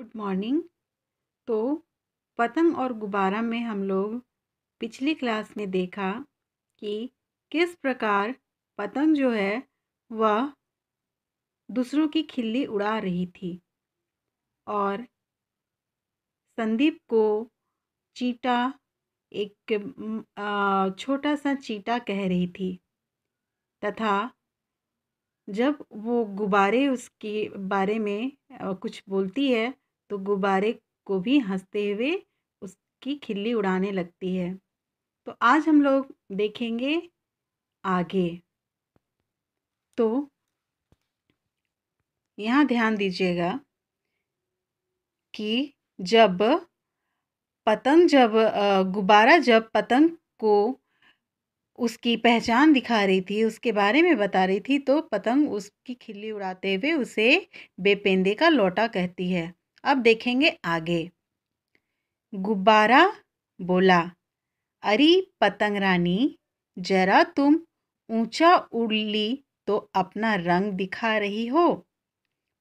good morning तो पतंग और गुब्बारा में हम लोग पिछली क्लास में देखा कि किस प्रकार पतंग जो है वह दूसरों की खिल्ली उड़ा रही थी और संदीप को चीटा एक छोटा सा चीटा कह रही थी तथा जब वो गुब्बारे उसके बारे में कुछ बोलती है तो गुब्बारे को भी हंसते हुए उसकी खिल्ली उड़ाने लगती है तो आज हम लोग देखेंगे आगे तो यहाँ ध्यान दीजिएगा कि जब पतंग जब गुब्बारा जब पतंग को उसकी पहचान दिखा रही थी उसके बारे में बता रही थी तो पतंग उसकी खिल्ली उड़ाते हुए उसे बेपेंदे का लोटा कहती है अब देखेंगे आगे गुब्बारा बोला अरे पतंग रानी जरा तुम ऊंचा उड़ ली तो अपना रंग दिखा रही हो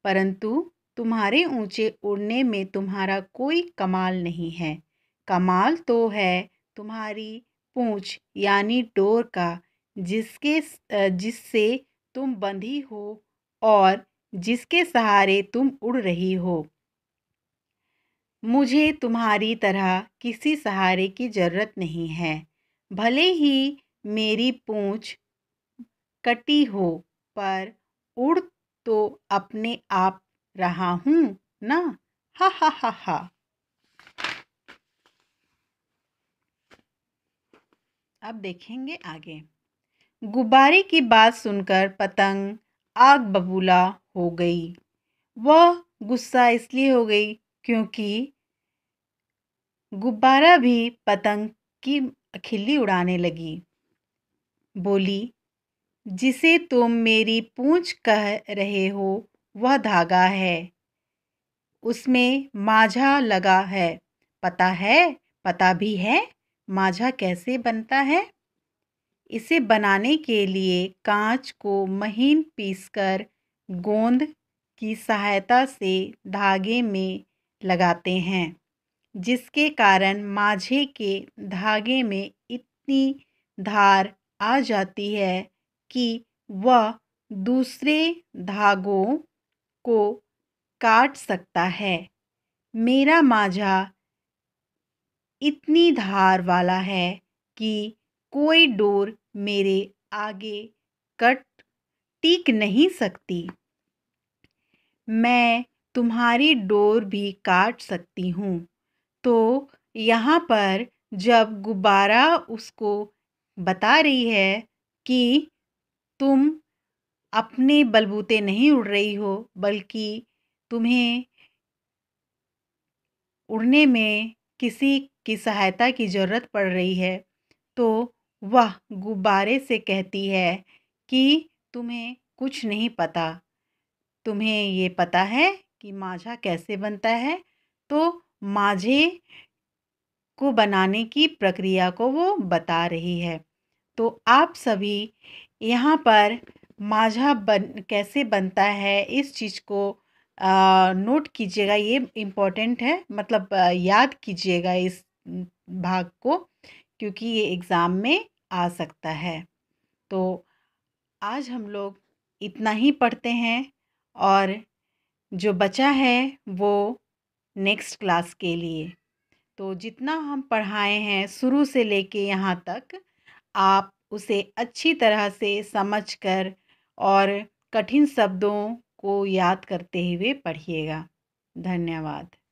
परंतु तुम्हारे ऊंचे उड़ने में तुम्हारा कोई कमाल नहीं है कमाल तो है तुम्हारी पूंछ यानी डोर का जिसके जिससे तुम बंधी हो और जिसके सहारे तुम उड़ रही हो मुझे तुम्हारी तरह किसी सहारे की ज़रूरत नहीं है भले ही मेरी पूँछ कटी हो पर उड़ तो अपने आप रहा हूँ ना हा हा हा हा अब देखेंगे आगे गुब्बारे की बात सुनकर पतंग आग बबूला हो गई वह गुस्सा इसलिए हो गई क्योंकि गुब्बारा भी पतंग की खिल्ली उड़ाने लगी बोली जिसे तुम मेरी पूंछ कह रहे हो वह धागा है उसमें माझा लगा है पता है पता भी है माझा कैसे बनता है इसे बनाने के लिए कांच को महीन पीसकर गोंद की सहायता से धागे में लगाते हैं जिसके कारण माझे के धागे में इतनी धार आ जाती है कि वह दूसरे धागों को काट सकता है मेरा माझा इतनी धार वाला है कि कोई डोर मेरे आगे कट टीक नहीं सकती मैं तुम्हारी डोर भी काट सकती हूँ तो यहाँ पर जब गुब्बारा उसको बता रही है कि तुम अपने बलबूते नहीं उड़ रही हो बल्कि तुम्हें उड़ने में किसी की सहायता की ज़रूरत पड़ रही है तो वह गुब्बारे से कहती है कि तुम्हें कुछ नहीं पता तुम्हें ये पता है कि माझा कैसे बनता है तो माझे को बनाने की प्रक्रिया को वो बता रही है तो आप सभी यहाँ पर माझा बन कैसे बनता है इस चीज़ को नोट कीजिएगा ये इम्पोर्टेंट है मतलब याद कीजिएगा इस भाग को क्योंकि ये एग्ज़ाम में आ सकता है तो आज हम लोग इतना ही पढ़ते हैं और जो बचा है वो नेक्स्ट क्लास के लिए तो जितना हम पढ़ाए हैं शुरू से लेके यहाँ तक आप उसे अच्छी तरह से समझकर और कठिन शब्दों को याद करते हुए पढ़िएगा धन्यवाद